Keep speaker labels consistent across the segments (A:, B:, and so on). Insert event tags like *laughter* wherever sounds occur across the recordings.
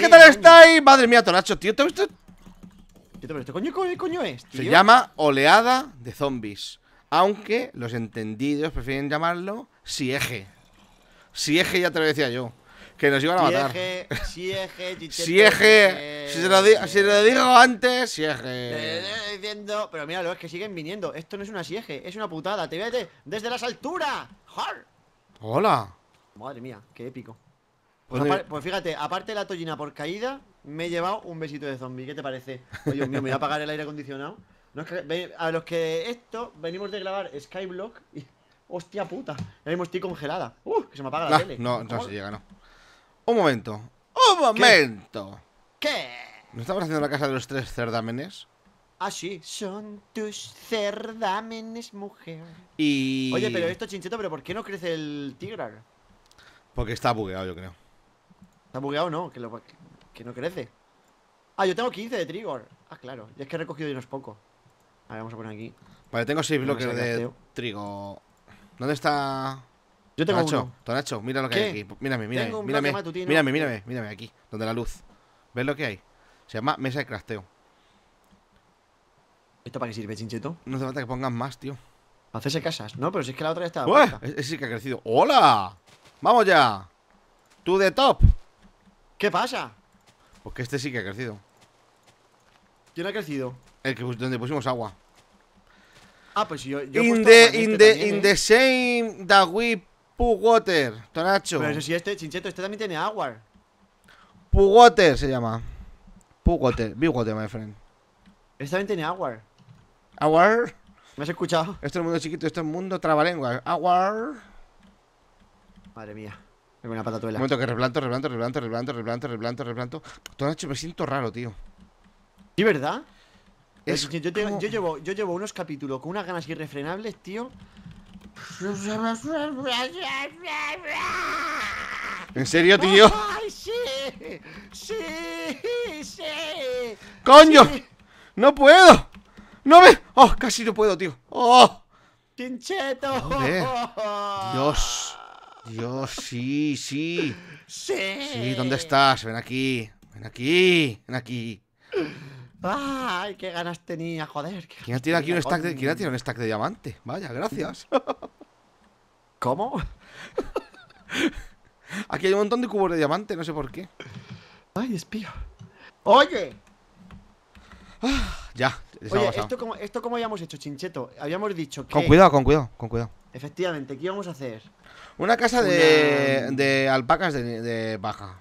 A: ¿qué tal estáis? Madre mía, Tonacho, tío, ¿te has visto?
B: ¿Qué coño, es,
A: este, Se llama oleada de zombies. Aunque los entendidos prefieren llamarlo sieje. Sieje ya te lo decía yo que nos iban a matar. Siege, siege, *laughs* eh, si, se lo digo, si antes, siege.
B: diciendo, pero míralo, es que siguen viniendo. Esto no es una siege, es una putada. Te vete desde las alturas. Hola. Madre mía, qué épico. Pues, pues fíjate, aparte de la tollina por caída, me he llevado un besito de zombie. ¿Qué te parece?
A: Oye, me voy a apagar
B: el aire acondicionado. a los que esto, venimos de grabar Skyblock y. ¡Hostia puta! Ya
A: mismo estoy congelada.
B: ¡Uf! Que se me apaga la ah, tele. No, no se
A: llega, no. Un momento. ¡Un momento! ¿Qué? ¿No estamos haciendo la casa de los tres cerdámenes?
B: Ah, sí. Son tus cerdámenes, mujer.
A: Y. Oye, pero esto,
B: chincheto, ¿pero por qué no crece el tigrar?
A: Porque está bugueado, yo creo.
B: ¿Está bugueado no? Que, que no crece. Ah, yo tengo 15 de trigo. Ah, claro. Y es que he recogido unos pocos. A ver, vamos
A: a poner aquí. Vale, tengo 6 bloques de trigo. ¿Dónde está yo tengo Tonacho, Tonacho, mira lo que hay aquí. Mírame, mírame. mírame, mírame, mírame, mírame aquí, donde la luz. ¿Ves lo que hay? Se llama mesa de crafteo. ¿Esto para qué sirve, chincheto? No hace falta que pongas más, tío. Para hacerse
B: casas, ¿no? Pero si es que la otra ya estaba.
A: ese sí que ha crecido. ¡Hola! ¡Vamos ya! ¡Tú de top! ¿Qué pasa? Pues que este sí que ha crecido. ¿Quién ha crecido? El que donde pusimos agua.
B: Ah, pues yo. yo in, the, in, este the, ¿eh? the
A: same that we Pugwater, Tonacho. Pero eso sí, este
B: chincheto, este también tiene agua.
A: Pugwater se llama. Pugwater, Big Water, my friend.
B: Este también tiene agua.
A: ¿Agua? ¿Me has escuchado? Esto es el mundo chiquito, esto es un mundo este trabalenguas. Agua. Madre mía. Tengo una patatuela. Un momento que replanto, replanto, replanto, replanto, replanto, replanto, replanto. Tonacho, me siento raro, tío. ¿Sí, verdad? Es yo, yo, llevo, yo llevo unos capítulos con unas ganas irrefrenables, tío. ¿En serio, tío? ¡Ay, sí! ¡Sí! ¡Sí! ¡Coño! Sí. sí coño no puedo! ¡No me! ¡Oh! Casi no puedo, tío. ¡Oh! ¡Chincheto! Dios. Dios, sí, sí.
B: Sí. Sí, ¿dónde
A: estás? Ven aquí. Ven aquí. Ven aquí.
B: ¡Ay, qué ganas tenía, joder! ¿Quién ha tirado aquí un
A: stack de, diamante? Vaya, gracias. *laughs* ¿Cómo? *laughs* Aquí hay un montón de cubos de diamante, no sé por qué. ¡Ay, espío! ¡Oye! Ah, ya, ya, Oye, esto
B: como, esto habíamos hecho, Chincheto. Habíamos dicho que. Con cuidado, con cuidado, con cuidado. Efectivamente, ¿qué íbamos a hacer? Una casa De,
A: de, alpacas de, de, paja.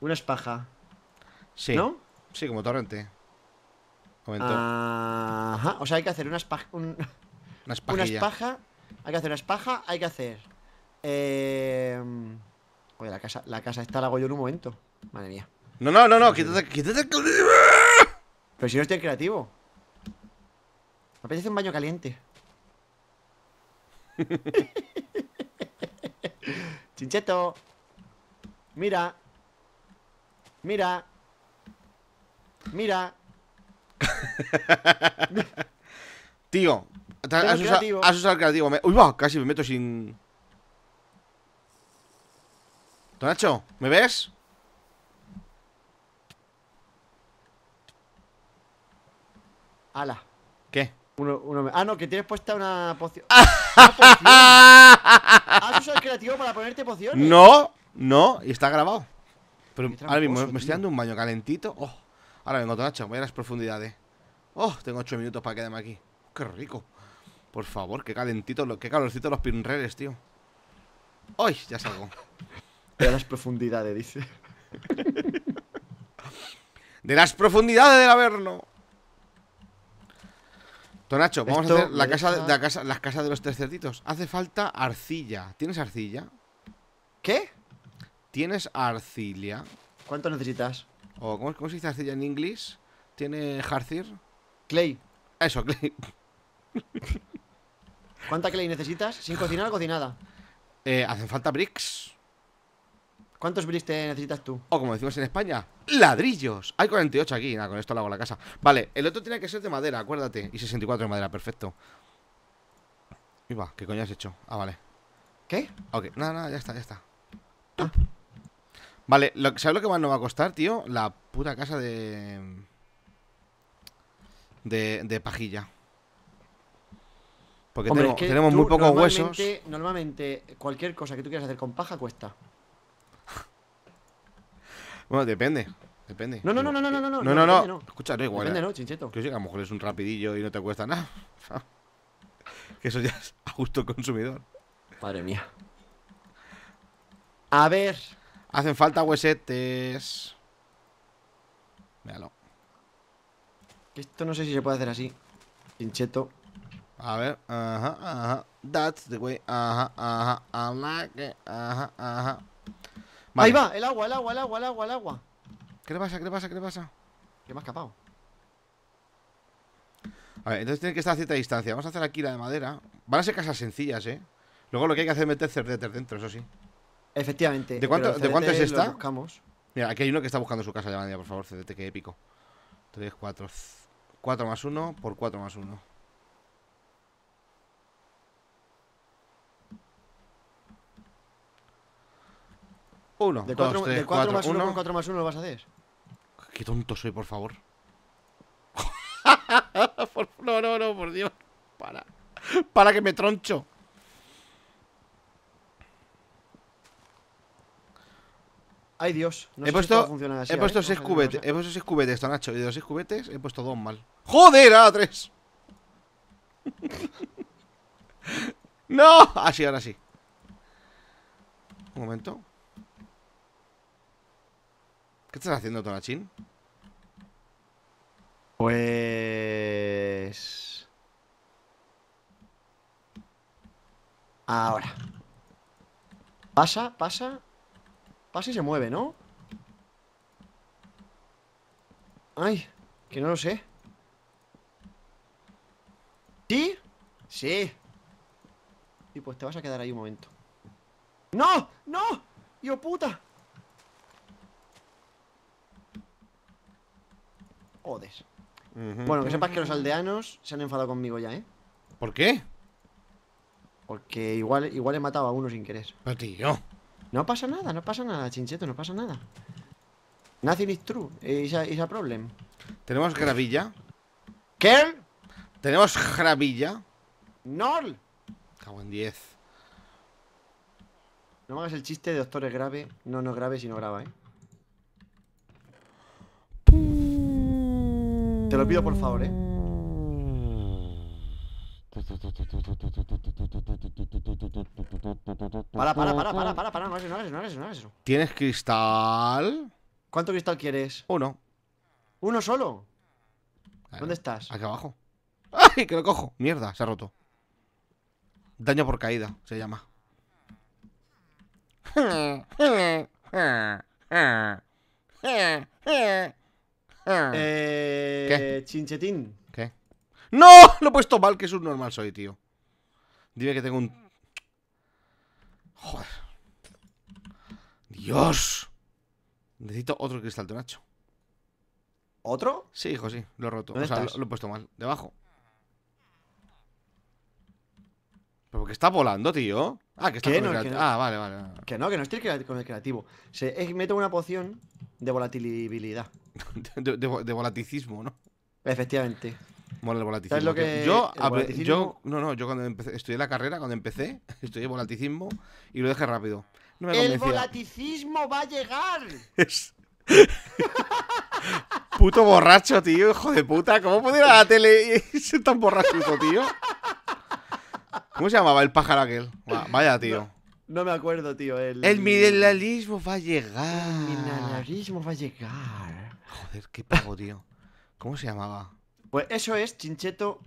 B: Una espaja.
A: Sí. ¿No? Sí, como torrente. Momento. Ajá,
B: o sea, hay que hacer una *laughs* espaja. unas
A: pajas.
B: hay que hacer una espaja, hay que hacer. Eh, em, oye, la casa, la casa está la hago yo en un momento. Madre mía. No, no, no, no, quítate, quítate. Pero si no estoy creativo. Me parece un baño caliente. *laughs* *laughs* Chincheto. Mira. Mira. Mira.
A: Tío, has usado, el creativo. Uy, va, casi me meto sin. Tonacho, ¿me ves?
B: Ala. ¿Qué? Uno, uno me... Ah, no, que tienes puesta una poción.
A: ¡Una poción! ¿Has usado el creativo para ponerte pociones? No, no, y está grabado. Pero ahora mismo me estoy dando un baño calentito. Oh. Ahora vengo, Tonacho, voy a las profundidades. ¡Oh! Tengo ocho minutos para quedarme aquí. ¡Qué rico! Por favor, qué calentito, qué calorcito los pinreres, tío. ¡Ay! Ya salgo. *laughs* De
B: las profundidades, dice. *laughs*
A: de las profundidades del Averno. Tonacho, vamos a hacer la casa, de, las casas de los tres cerditos. Hace falta arcilla. ¿Tienes arcilla? ¿Qué? ¿Tienes arcilla? ¿Cuánto necesitas? ¿cómo, se dice silla en inglés? ¿Tiene harcir? Clay. Eso, clay. *laughs*
B: ¿Cuánta clay necesitas? ¿Sin cocinar o cocinada?
A: Eh, hacen falta bricks. ¿Cuántos bricks necesitas tú? O como decimos en España, ladrillos. Hay 48 aquí, nada, con esto lo hago la casa. Vale, el otro tiene que ser de madera, acuérdate. Y 64 de madera, perfecto. va, ¿qué coño has hecho? Ah, vale. ¿Qué? Ok, nada, nada, ya está, ya está. Ah. Vale, lo, ¿sabes lo que más nos va a costar, tío? La puta casa de... De, de pajilla. Porque tenemos muy pocos huesos.
B: Normalmente cualquier cosa que tú quieras hacer con paja cuesta.
A: *laughs* bueno, depende. Depende. No, no, no, no, no, no, no, no, no, no, no. no. Escucha, no igual. Depende, eh. no, chincheto. Que a lo mejor es un rapidillo y no te cuesta nada. *laughs* que eso ya es *laughs* a consumidor. Madre mía. A ver, Hacen falta huesetes. Míralo. Esto no sé si se puede hacer así. Pincheto. A ver, ajá, ajá. That's the way, ajá, ajá, ajá, ajá, Ahí va, el agua, el agua, el agua, el agua, el agua. ¿Qué le pasa, qué le pasa, qué le pasa? Que me ha escapado. A ver, entonces tiene que estar a cierta distancia. Vamos a hacer aquí la de madera. Van a ser casas sencillas, ¿eh? Luego lo que hay que hacer es meter cerdeter dentro, eso sí. Efectivamente. ¿De cuánto, ¿de cuánto es esta? Buscamos. Mira, aquí hay uno que está buscando su casa, Yamania, por favor, CDT, que épico. 3, 4, 4 más 1 por 4 más 1. Uno, de 4 más 1 por 4
B: más 1 lo vas a hacer.
A: Qué tonto soy, por favor. *laughs* no, no, no, por Dios. Para. Para que me troncho. Ay dios, no sé si va a funcionar así He puesto 6 cubetes, he puesto 6 cubetes, Tonachin Y de los 6 cubetes, he puesto 2 mal ¡Joder! Ahora 3 *laughs* ¡No! Así, ah, ahora sí Un momento ¿Qué estás haciendo, Tonachín? Pues...
B: Ahora Pasa, pasa Pasa y se mueve, ¿no? Ay, que no lo sé ¿Sí? Sí Y pues te vas a quedar ahí un momento ¡No! ¡No! ¡Yo puta!
A: Odes. Bueno, que sepas que los
B: aldeanos se han enfadado conmigo ya, ¿eh? ¿Por qué? Porque igual, igual he matado a uno sin querer Pero yo no pasa nada, no pasa nada, chincheto, no pasa nada. Nothing is true. Is a, problem. ¿Tenemos
A: gravilla? ¿Qué? ¿Tenemos gravilla? ¡Nol! Cago en 10. No me hagas el chiste de doctor grave.
B: No, no grave si no graba, ¿eh?
A: Te lo pido por favor, ¿eh? Para, para, para, para,
B: para, para, no es eso, no es eso, no es eso, no eso.
A: ¿Tienes cristal? ¿Cuánto cristal quieres? Uno. ¿Uno solo? ¿Dónde estás? Aquí abajo. *laughs* ¡Ay, que lo cojo! Mierda, se ha roto. Daño por caída, se llama. *laughs* Eh, ¿Qué? Chinchetín. ¡No! Lo he puesto mal, que es un normal soy, tío Dime que tengo un... Joder Dios Necesito otro cristal tonacho ¿Otro? Sí, hijo, sí, lo he roto O sea, Lo, he puesto mal, debajo Pero porque está volando, tío Ah, que está volando el creativo Ah,
B: vale, vale, Que no, que no estoy con el creativo Se, es, Meto una poción de volatilidad *laughs* de volaticismo, ¿no? Efectivamente Mola
A: el volaticismo. lo que yo, yo, no, no, yo cuando empecé, estudié la carrera, cuando empecé, *laughs* estudié volaticismo y lo dejé rápido. el
B: volaticismo va a llegar.
A: *laughs* Puto borracho, tío, hijo de puta. ¿Cómo pudiera la tele *laughs* ser tan borracho tío? ¿Cómo se llamaba el pájaro aquel? vaya, tío.
B: No, me acuerdo, tío. El, el mineralismo va a llegar. El mineralismo va a llegar.
A: Joder, qué pago, tío. ¿Cómo se llamaba?
B: Pues eso es, Chincheto.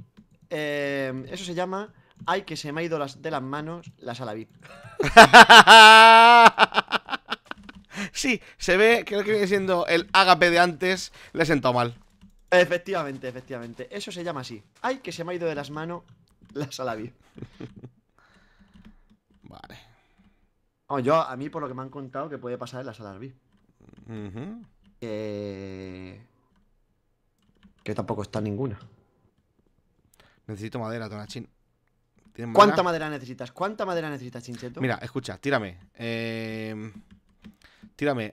B: Eh, eso se llama. Ay, que se
A: me ha ido las, de las manos la salavit. *laughs* sí, se ve, creo que viene siendo el ágape de antes, le he sentado mal.
B: Efectivamente, efectivamente. Eso se llama así. Ay, que se me ha ido de las manos la VIP
A: *laughs* vale. yo,
B: a mí, por lo que me han contado, que puede
A: pasar en la sala eh... Que tampoco está ninguna. Necesito madera, Tonachín. ¿Cuánta
B: madera necesitas? ¿Cuánta madera necesitas, Chincheto? Mira,
A: escucha, tírame. Em, tírame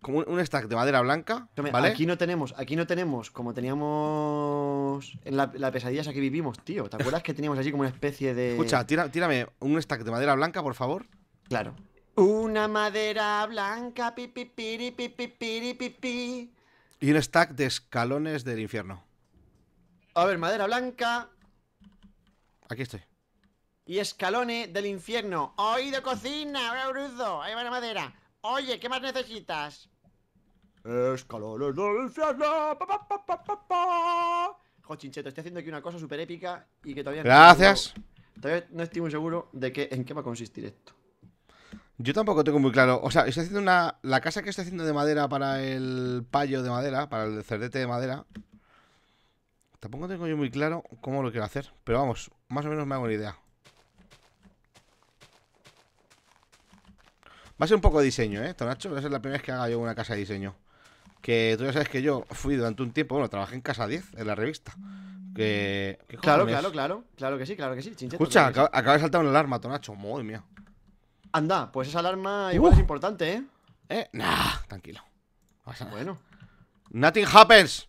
A: como un, stack de madera blanca. Aquí no tenemos, aquí no tenemos, como
B: teníamos en la, pesadilla esa que vivimos, tío. ¿Te acuerdas que teníamos allí como una especie de. Escucha,
A: tírame un stack de madera blanca, por favor. Claro.
B: Una madera blanca, pi piri, pi piri, pi
A: y un stack de escalones del infierno.
B: A ver, madera blanca. Aquí estoy. Y escalones del infierno. de cocina, ahora Ahí va la madera. Oye, ¿qué más necesitas?
A: Escalones del infierno.
B: estoy haciendo aquí una cosa súper épica y que todavía... Gracias. todavía
A: no estoy muy seguro de que, en qué va a consistir esto. Yo tampoco tengo muy claro. O sea, estoy haciendo una. La casa que estoy haciendo de madera para el payo de madera, para el cerdete de madera. Tampoco tengo yo muy claro cómo lo quiero hacer. Pero vamos, más o menos me hago una idea. Va a ser un poco de diseño, ¿eh, Tonacho? Va a ser la primera vez que haga yo una casa de diseño. Que tú ya sabes que yo fui durante un tiempo, bueno, trabajé en Casa 10, en la revista. Que. claro, claro,
B: claro. Claro que sí, claro que sí. Escucha,
A: acaba de saltar una alarma, Tonacho. Madre mía. Anda, pues esa alarma uh. igual es importante, ¿eh? ¿Eh? Nah, tranquilo. bueno. Nothing happens.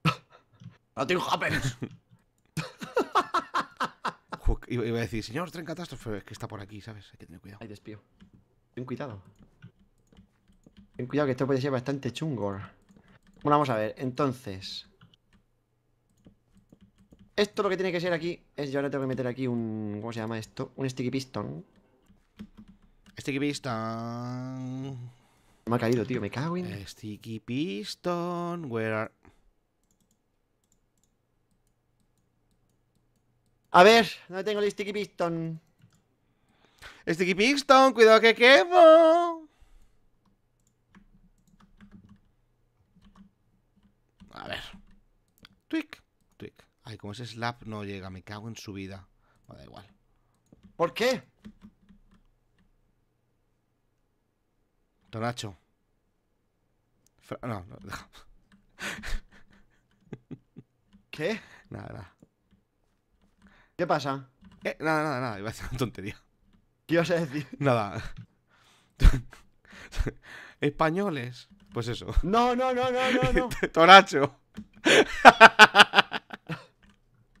A: *laughs* Nothing happens. *laughs* Iba a decir, señor tren catástrofe, es que está por aquí, ¿sabes? Hay que tener cuidado. Hay despío. Ten cuidado.
B: Ten cuidado que esto puede ser bastante chungo. Bueno, vamos a ver, entonces. Esto lo que tiene que ser aquí es yo ahora tengo que meter aquí un. ¿Cómo se llama esto? Un sticky piston. Sticky este Piston. Me ha caído, tío, me cago en. Sticky este Piston, where are... A ver, no tengo el
A: Sticky Piston? Sticky Piston, cuidado que quemo. A ver. Tweak, tweak. Ay, como ese slap no llega, me cago en su vida. No, da igual. ¿Por qué? Tonacho. no, no, ¿Qué? Nada, nada. ¿Qué pasa? Eh, nada, nada, nada. Iba a decir una tontería. ¿Qué ibas a decir? Nada. Españoles. Pues eso. No, no, no, no, no, *laughs* Tonacho.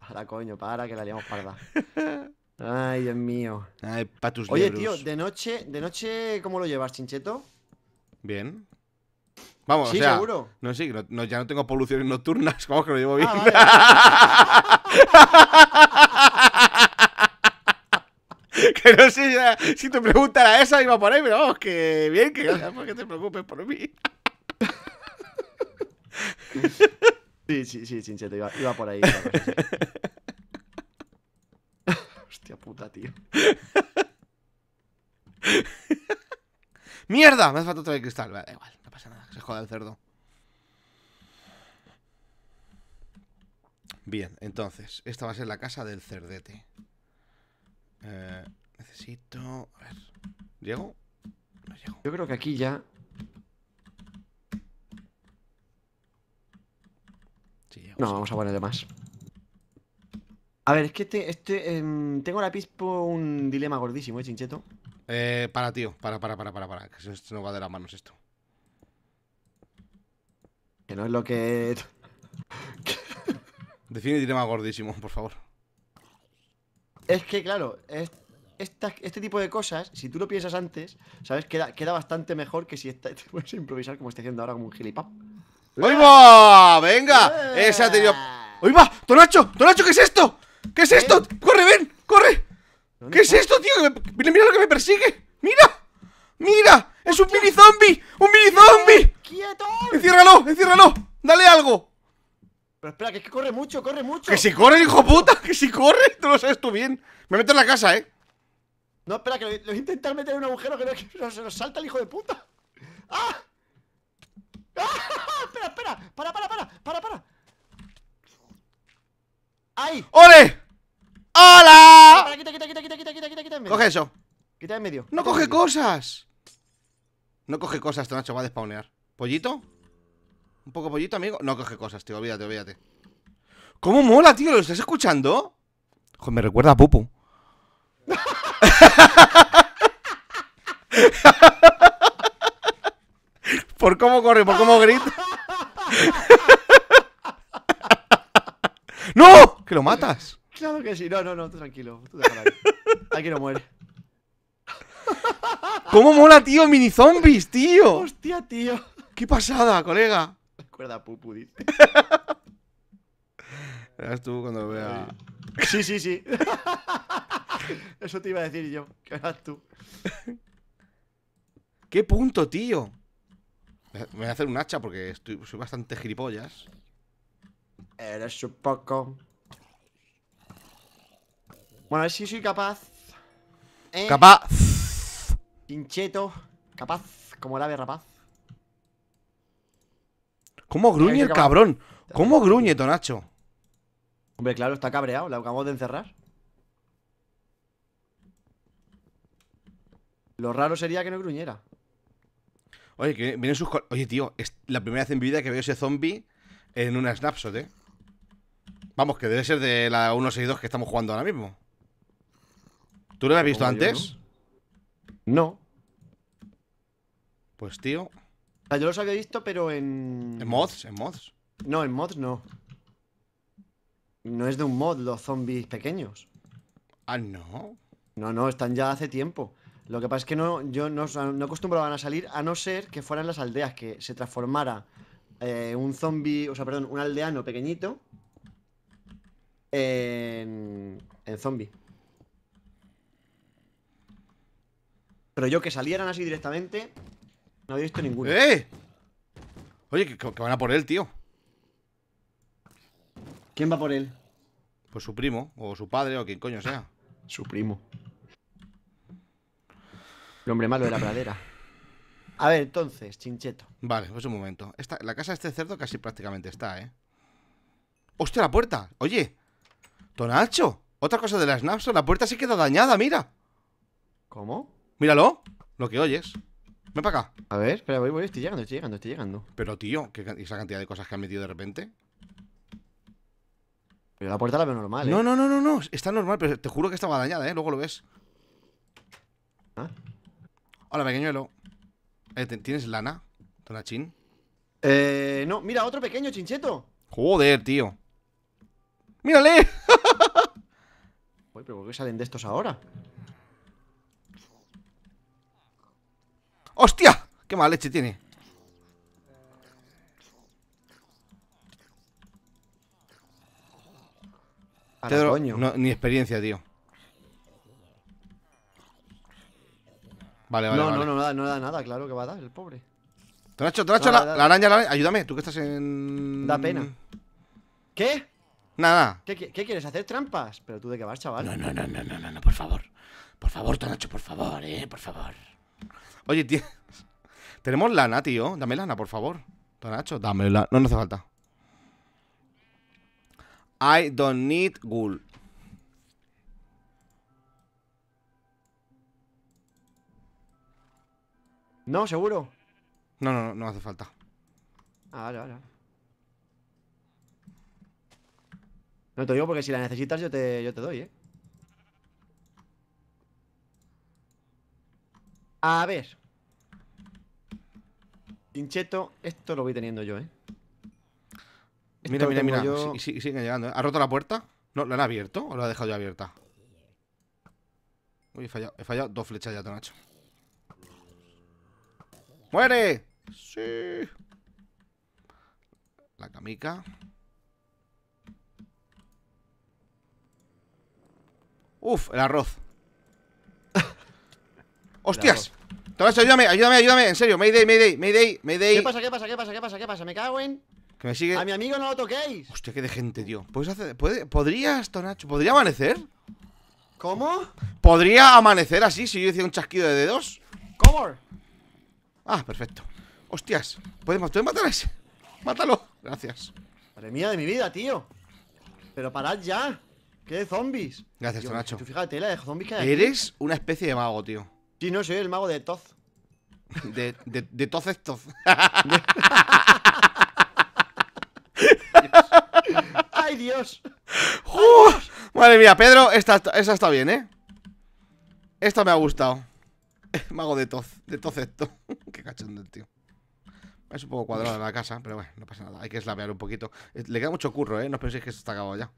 A: para, coño, para, que la liamos parda. Ay, Dios mío. Ay, Oye, tío,
B: de noche, de noche, ¿cómo lo llevas, chincheto?
A: Bien. Vamos, ¿Sí, o sea, seguro? No, sí, ya no tengo poluciones nocturnas, *laughs* vamos que lo llevo bien. Ah, *laughs* que no sé si te preguntara esa iba por ahí, pero vamos, que bien, que por pues, te preocupes por mí.
B: *laughs* sí, sí, sí, chincheto, iba, iba por ahí.
A: Hostia puta, tío. ¡Mierda! Me hace falta otra de cristal. da igual, no pasa nada. Se joda el cerdo. Bien, entonces, esta va a ser la casa del cerdete. Eh, necesito... A ver... ¿Llego? No llego. Yo creo que aquí ya... no, vamos a ponerle más.
B: A ver, es que este... este tengo la pispo un dilema gordísimo, ¿eh, chincheto?
A: Eh, para, tío. Para, para, para, para, para. Que esto no va de las manos esto. Que no es lo que. *laughs* Define dilema gordísimo, por favor. Es
B: que, claro, este tipo de cosas, si tú lo piensas antes, ¿sabes? que queda bastante mejor que si *laughs* te puedes improvisar como estoy haciendo ahora como un gilipap.
A: Oy va! ¡Venga! ¡Esa ha tenido... Oy va! ¡Tonacho! ¡Tonacho, qué es esto! ¿Qué es esto? ¿Eh? ¡Corre, ven! ¡Corre! ¿Qué es esto, tío? Mira, mira lo que me persigue. ¡Mira! ¡Mira! ¡Es un mini zombie! ¡Un mini zombie! ¡Quieto! ¡Enciérralo! ¡Enciérralo! ¡Dale algo!
B: Pero espera, que es que corre mucho, corre
A: mucho. ¡Que si corre, hijo puta! *laughs* ¡Que si corre! Tú lo sabes tú bien. Me meto en la casa, eh.
B: No, espera, que lo, voy a intentar meter en un agujero que, no, que se nos salta el hijo de puta. ¡Ah! ¡Ah! *laughs* Espera, espera. Para, para, para, para, para. ¡Ay! ¡Ole! ¡Hola! Coge eso.
A: Quita en medio. ¡No coge cosas! No coge cosas, Tonacho, va a despawnear. ¿Pollito? ¿Un poco pollito, amigo? No coge cosas, tío, olvídate, olvídate. ¿Cómo mola, tío? ¿Lo estás escuchando? Joder, me recuerda a Pupu. *laughs* por cómo corre, por cómo grita. *laughs* ¡No! ¡Que lo matas!
B: Claro que sí, no, no, no, tú tranquilo. Tú
A: ahí. *laughs* Aquí no muere. ¿Cómo mola, tío? Mini zombies, tío. Hostia, tío. Qué pasada, colega.
B: Recuerda Pupu, dice.
A: Verás tú cuando vea. Sí, sí, sí.
B: Eso te iba a decir yo. Que eras tú.
A: ¿Qué punto, tío? Me voy a hacer un hacha porque estoy, soy bastante gilipollas. Eres un poco. Bueno, a ver si
B: soy capaz. ¿eh? Capaz. Pincheto. Capaz, como el ave rapaz.
A: ¿Cómo gruñe el cabrón? ¿Cómo gruñe, Tonacho?
B: Hombre, claro, está cabreado. lo acabamos de encerrar.
A: Lo raro sería que no gruñera. Oye, que vienen sus. Oye, tío, es la primera vez en mi vida que veo ese zombie en una snapshot, eh. Vamos, que debe ser de la 162 que estamos jugando ahora mismo. ¿Tú lo habías visto antes? ¿no?
B: Pues tío. Ah, yo los había visto, pero en. En mods, en mods. No, en mods no. No es de un mod los zombies pequeños. Ah, no. No, no, están ya hace tiempo. Lo que pasa es que no, yo no, no acostumbraban a salir a no ser que fueran las aldeas, que se transformara eh, un zombie, o sea, perdón, un aldeano pequeñito en, en zombie. Pero yo que salieran así directamente,
A: no había visto ninguno. ¡Eh! Oye, que, van a por él, tío. ¿Quién va por él? Pues su primo, o su padre, o quien coño sea.
B: Su primo. El hombre malo de la pradera.
A: A ver, entonces, chincheto. Vale, pues un momento. la casa de este cerdo casi prácticamente está, ¿eh? ¡Hostia, la puerta! Oye, Tonacho, otra cosa de la Snapson, la puerta se queda dañada, mira. ¿Cómo? Míralo, lo que oyes. Ven para acá. A ver, espera, voy, voy, estoy llegando, estoy llegando, estoy llegando. Pero tío, esa cantidad de cosas que han metido de repente. Pero la puerta la veo normal, ¿eh? No, no, no, no, no, está normal, pero te juro que estaba dañada, ¿eh? Luego lo ves. Ah. Hola, pequeñuelo. Eh, ¿Tienes lana, Tonachín? Eh, no, mira, otro pequeño chincheto. Joder, tío. ¡Mírale! *laughs* Uy, pero ¿por qué salen de estos ahora? ¡Hostia! ¡Qué mala leche tiene! Pedro, coño. No, ni experiencia, tío. Vale, vale. vale. no,
B: no, da, no da nada, claro que va a dar, el pobre.
A: ¡Tonacho, Tonacho! la, araña, la araña. Ayúdame, tú que estás en. Da pena. ¿Qué? Nada.
B: ¿Qué, qué, qué quieres? ¿Hacer trampas? Pero tú de qué vas, chaval. No, no, no, no, no, no,
A: no por favor. Por favor, Tonacho, por favor, eh, por favor. Oye, tío. *laughs* Tenemos lana, tío. Dame lana, por favor. Don Nacho, dame lana. No, no hace falta. I don't need wool. No,
B: seguro. No, no, no, hace falta. Ah, vale, vale. No te digo porque si la necesitas yo te, yo te doy, ¿eh? A ver.
A: pincheto, esto lo voy teniendo yo, ¿eh? mira, mira, mira. Y siguen llegando. ¿eh? ¿Ha roto la puerta? ¿No? ¿La han abierto o la ha dejado ya abierta? Uy, he fallado. He fallado dos flechas ya, Tonacho. ¡Muere! Sí. La camica. Uf, el arroz. *laughs* ¡Hostias! Tonacho, ayúdame, ayúdame, ayúdame, en serio, Mayday, Mayday, Mayday, Mayday. ¿Qué pasa, qué pasa, qué pasa, qué pasa, qué pasa? Me cago en. Que me sigue. A mi amigo no lo toquéis. Hostia, qué de gente, tío. ¿Puedes hacer. Puede... ¿Podrías, Tonacho? ¿Podría amanecer? ¿Cómo? ¿Podría amanecer así si yo hiciera un chasquido de dedos? ¿Cómo? Ah, perfecto. Hostias, ¿podemos, ¿puedes matar a ese? Mátalo. Gracias. Madre mía de mi vida, tío. Pero parad ya. ¿Qué de zombies? Gracias, Tonacho. fíjate Eres una especie de mago, tío.
B: Si no, soy el mago de Toz.
A: *laughs* De, de, de Toz es *laughs* ¡Ay, Dios! Madre mía, Pedro, esta, está bien, ¿eh? Esta me ha gustado. *laughs* Mago de Toz, de Toz esto. Qué cachondo el tío. Es un poco cuadrado la casa, pero bueno, no pasa nada. Hay que slavear un poquito. Le queda mucho curro, ¿eh? No penséis que esto está acabado ya.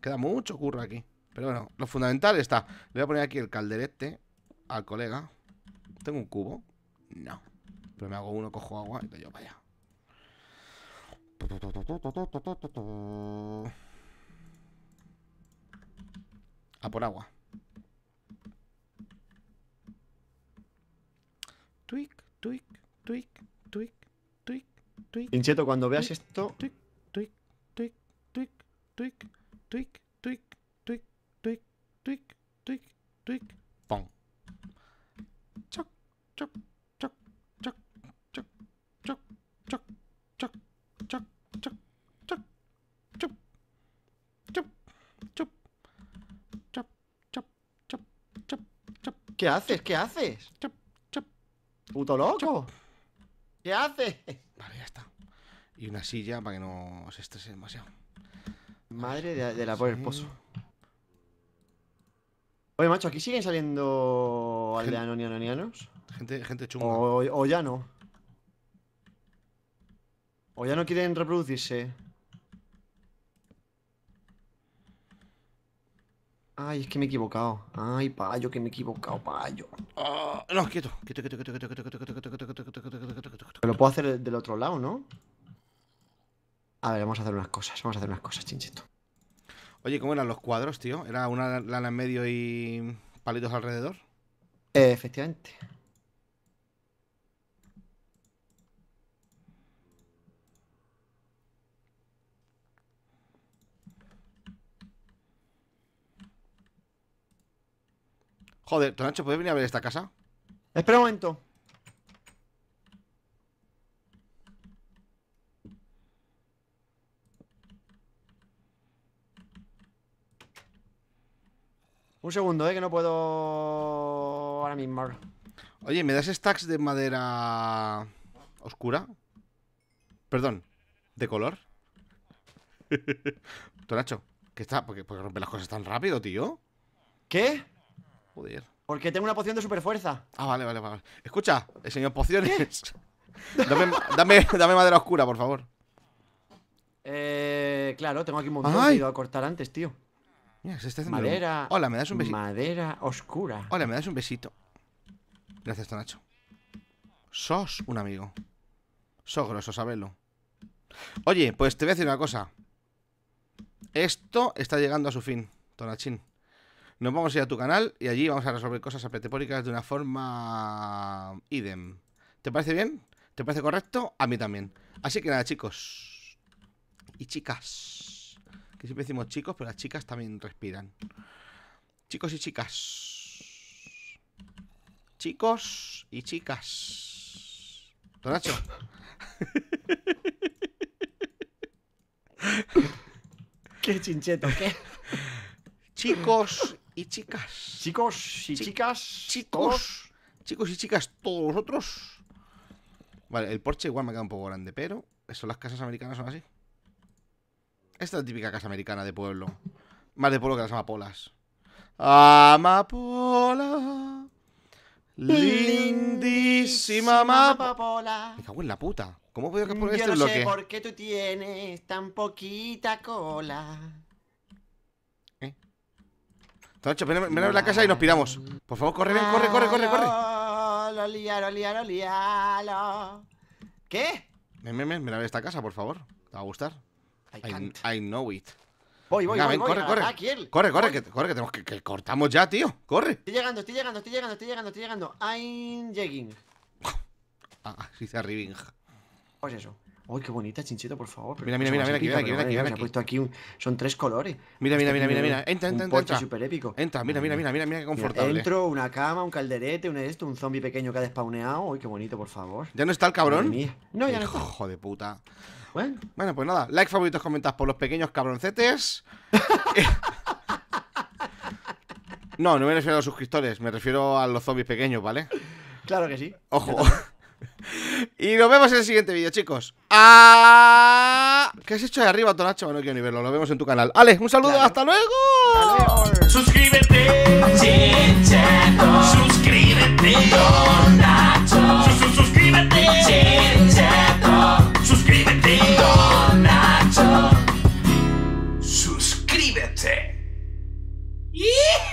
A: Queda mucho curro aquí. Pero bueno, lo fundamental está. Le voy a poner aquí el calderete al colega. ¿Tengo un cubo? No. Pero me hago uno, cojo agua y lo llevo para allá. A por agua. Tweak, tweak, tweak, tweak, tweak, tweak. Incheto, cuando veas esto. Tweak, tweak, tweak, tweak, tweak, tweak, tweak, tweak, tweak, tweak, tweak, choc, choc, choc, choc, choc, choc, choc, choc, choc, chup, chup,
B: chup, choc, choc, choc, choc, choc, choc. ¿Qué haces? ¿Qué haces? Chup, ¡Puto loco! ¿Qué haces? Vale, ya está.
A: Y una silla para que no se estrese demasiado. Madre de, la por el pozo.
B: Oye, macho, ¿aquí siguen saliendo aldeanos y Gente, gente chunga. O, ya no. O ya no quieren reproducirse. Ay, es que me he equivocado. Ay, payo, que me he equivocado, payo.
A: no, quieto, quieto, quieto, Lo puedo
B: hacer del otro lado, ¿no? A ver, vamos a hacer unas cosas, vamos a hacer unas cosas, chinchito.
A: Oye, ¿cómo eran los cuadros, tío? ¿Era una lana en medio y palitos alrededor? Eh, efectivamente. Joder, Tonacho, ¿puedes venir a ver esta casa? Espera un momento. Un segundo, eh, que no puedo ahora mismo. Oye, ¿me das stacks de madera oscura? Perdón, ¿de color? *laughs* Tonacho, ¿qué está? ¿Por qué, rompe las cosas tan rápido, tío? ¿Qué? Joder. Porque tengo una poción de super fuerza. Ah, vale, vale, vale. Escucha, el señor pociones. *laughs* dame, dame madera oscura, por favor.
B: Eh, claro, tengo aquí un montón que he ido
A: a cortar antes, tío madera. Hola, me das un besito. Madera oscura. Hola, me das un besito. Gracias, Tonacho. Sos un amigo. Sos grosso, sabelo. Oye, pues te voy a decir una cosa. Esto está llegando a su fin, Tonachín. Nos vamos a ir a tu canal y allí vamos a resolver cosas apetepóricas de una forma idem. ¿Te parece bien? ¿Te parece correcto? A mí también. Así que nada, chicos. Y chicas que siempre decimos chicos, pero las chicas también respiran. Chicos y chicas. Chicos y chicas. toracho *laughs* qué chincheto, qué. Chicos y chicas.
B: Chicos y chicas. Chicos. Chicos y chicas, todos vosotros.
A: Vale, el porche igual me queda un poco grande, pero eso las casas americanas son así. Esta es la típica casa americana de pueblo. Más de pueblo que las amapolas. Amapola. Lindísima
B: amapola.
A: Me cago en la puta. ¿Cómo puedo poner este Yo no sé por
B: qué tú tienes tan poquita cola.
A: ¿Eh? Tocho, ven, a- ver la casa y nos piramos. Por favor, corre, ven, corre, corre, corre,
B: corre. Lo
A: ¿Qué? Ven, ven, ven, ven a ver esta casa, por favor. Te va a gustar. I, I, know it. Voy, voy, Venga, voy, ven, corre, corre. Aquí Corre, corre, que, corre, que tenemos que, que cortamos ya, tío. Corre.
B: Estoy llegando, estoy llegando, estoy llegando, estoy llegando, estoy llegando. I'm lleguing.
A: Ah, sí, se arribing. Pues eso. Uy, qué bonita, chinchito, por favor. mira, mira, mira, mira, aquí, aquí, mira, aquí, mira, ha
B: puesto aquí un... son tres colores. Mira, mira, mira, mira, mira. Entra, entra, entra. entra. súper épico. Entra, mira, mira, mira, mira, mira qué confortable. Dentro, una cama, un calderete, un esto, un zombie pequeño que ha despawneado. Uy, qué bonito, por favor.
A: ¿Ya no está el cabrón? No, ya no está. Hijo de puta. Bueno. pues nada, like, favoritos, comentas por los pequeños cabroncetes. *laughs* no, no me refiero a los suscriptores, me refiero a los zombies pequeños, ¿vale? Claro que sí. Ojo. *laughs* y nos vemos en el siguiente vídeo, chicos. Ah, ¿Qué has hecho ahí arriba, Tonacho? No quiero ni verlo, lo vemos en tu canal. Ale, un saludo, hasta luego. Adiós. Suscríbete, Suscríbete, Tonacho. Suscríbete. Ih!